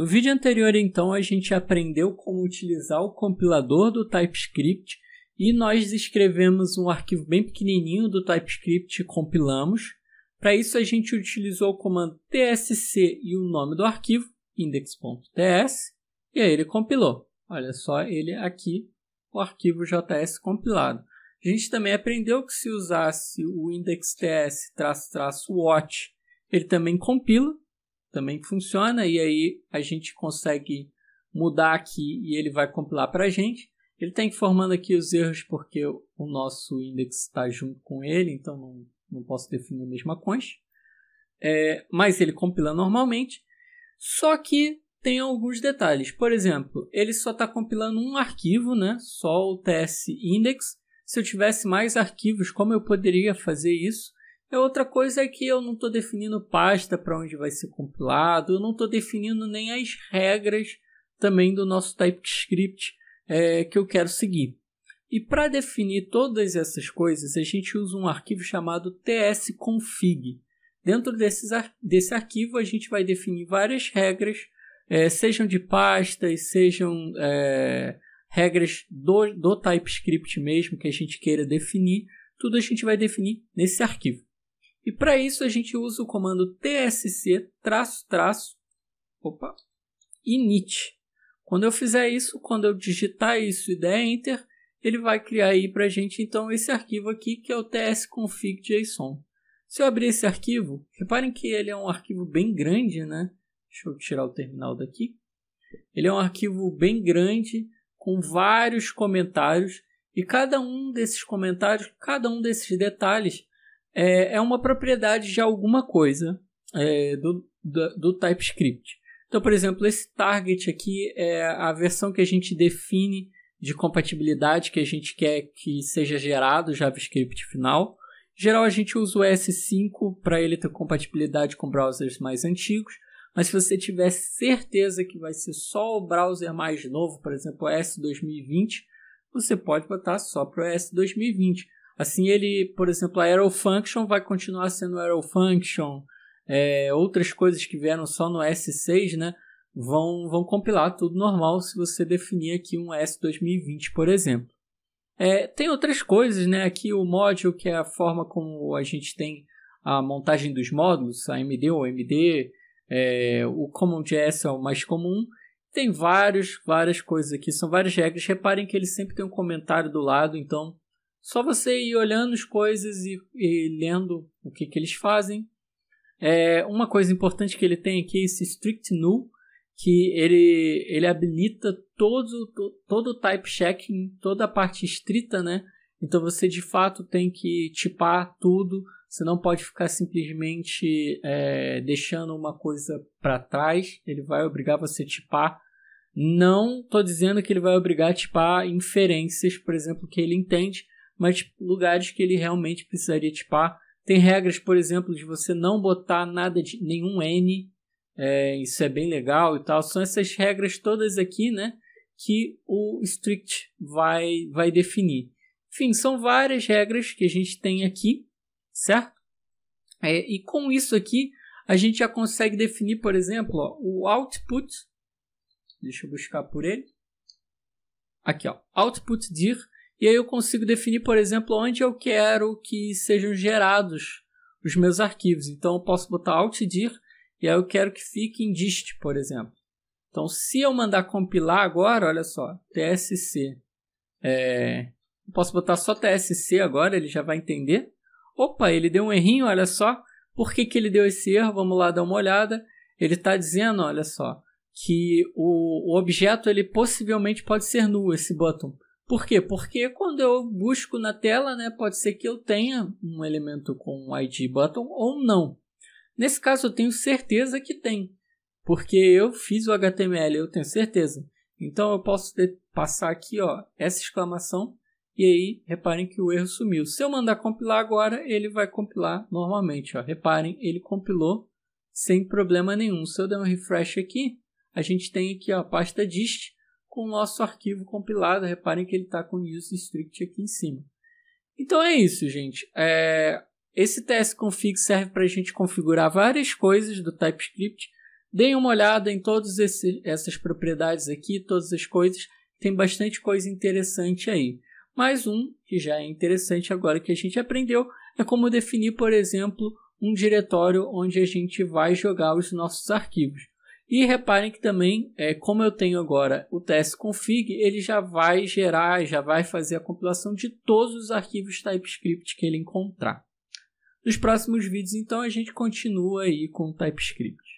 No vídeo anterior, então, a gente aprendeu como utilizar o compilador do TypeScript e nós escrevemos um arquivo bem pequenininho do TypeScript e compilamos. Para isso, a gente utilizou o comando tsc e o nome do arquivo, index.ts, e aí ele compilou. Olha só ele aqui, o arquivo JS compilado. A gente também aprendeu que se usasse o index.ts watch, ele também compila também funciona, e aí a gente consegue mudar aqui e ele vai compilar para a gente. Ele está informando aqui os erros porque o nosso index está junto com ele, então não, não posso definir a mesma const. É, mas ele compila normalmente, só que tem alguns detalhes. Por exemplo, ele só está compilando um arquivo, né? só o ts index. Se eu tivesse mais arquivos, como eu poderia fazer isso? É outra coisa é que eu não estou definindo pasta para onde vai ser compilado, eu não estou definindo nem as regras também do nosso TypeScript é, que eu quero seguir. E para definir todas essas coisas, a gente usa um arquivo chamado tsconfig. Dentro desses, desse arquivo, a gente vai definir várias regras, é, sejam de pastas, sejam é, regras do, do TypeScript mesmo que a gente queira definir. Tudo a gente vai definir nesse arquivo. E para isso a gente usa o comando tsc traço traço opa, init. Quando eu fizer isso, quando eu digitar isso e der enter, ele vai criar aí para a gente então esse arquivo aqui que é o tsconfig.json. Se eu abrir esse arquivo, reparem que ele é um arquivo bem grande, né? Deixa eu tirar o terminal daqui. Ele é um arquivo bem grande com vários comentários e cada um desses comentários, cada um desses detalhes é, é uma propriedade de alguma coisa é, do, do, do TypeScript. Então, por exemplo, esse target aqui é a versão que a gente define de compatibilidade que a gente quer que seja gerado o JavaScript final. Em geral, a gente usa o S5 para ele ter compatibilidade com browsers mais antigos, mas se você tiver certeza que vai ser só o browser mais novo, por exemplo, o S2020, você pode botar só para o S2020. Assim, ele, por exemplo, a Arrow Function vai continuar sendo Arrow Function. É, outras coisas que vieram só no S6, né? Vão, vão compilar tudo normal se você definir aqui um S2020, por exemplo. É, tem outras coisas, né? Aqui o módulo, que é a forma como a gente tem a montagem dos módulos, AMD ou MD, é, o CommonJS é o mais comum. Tem vários, várias coisas aqui, são várias regras. Reparem que ele sempre tem um comentário do lado, então só você ir olhando as coisas e, e lendo o que, que eles fazem. É, uma coisa importante que ele tem aqui é esse strict null, que ele, ele habilita todo, todo, todo o type checking, toda a parte estrita, né? Então você de fato tem que tipar tudo, você não pode ficar simplesmente é, deixando uma coisa para trás, ele vai obrigar você a tipar. Não estou dizendo que ele vai obrigar a tipar inferências, por exemplo, que ele entende, mas tipo, lugares que ele realmente precisaria tipar. Tem regras, por exemplo, de você não botar nada de nenhum N, é, isso é bem legal e tal. São essas regras todas aqui, né? Que o strict vai, vai definir. Enfim, são várias regras que a gente tem aqui, certo? É, e com isso aqui, a gente já consegue definir, por exemplo, ó, o output. Deixa eu buscar por ele. Aqui, ó, output dir e aí eu consigo definir, por exemplo, onde eu quero que sejam gerados os meus arquivos. Então eu posso botar altdir e aí eu quero que fique em dist, por exemplo. Então se eu mandar compilar agora, olha só, tsc. É, posso botar só tsc agora, ele já vai entender. Opa, ele deu um errinho, olha só. Por que, que ele deu esse erro? Vamos lá dar uma olhada. Ele está dizendo, olha só, que o, o objeto ele possivelmente pode ser nulo esse button. Por quê? Porque quando eu busco na tela, né, pode ser que eu tenha um elemento com ID button ou não. Nesse caso, eu tenho certeza que tem, porque eu fiz o HTML, eu tenho certeza. Então, eu posso passar aqui ó, essa exclamação e aí, reparem que o erro sumiu. Se eu mandar compilar agora, ele vai compilar normalmente. Ó. Reparem, ele compilou sem problema nenhum. Se eu der um refresh aqui, a gente tem aqui ó, a pasta dist com o nosso arquivo compilado. Reparem que ele está com use strict aqui em cima. Então é isso, gente. É... Esse tsconfig serve para a gente configurar várias coisas do TypeScript. Deem uma olhada em todas essas propriedades aqui, todas as coisas. Tem bastante coisa interessante aí. Mais um que já é interessante agora que a gente aprendeu é como definir, por exemplo, um diretório onde a gente vai jogar os nossos arquivos. E reparem que também, é, como eu tenho agora o tsconfig, ele já vai gerar, já vai fazer a compilação de todos os arquivos TypeScript que ele encontrar. Nos próximos vídeos, então, a gente continua aí com o TypeScript.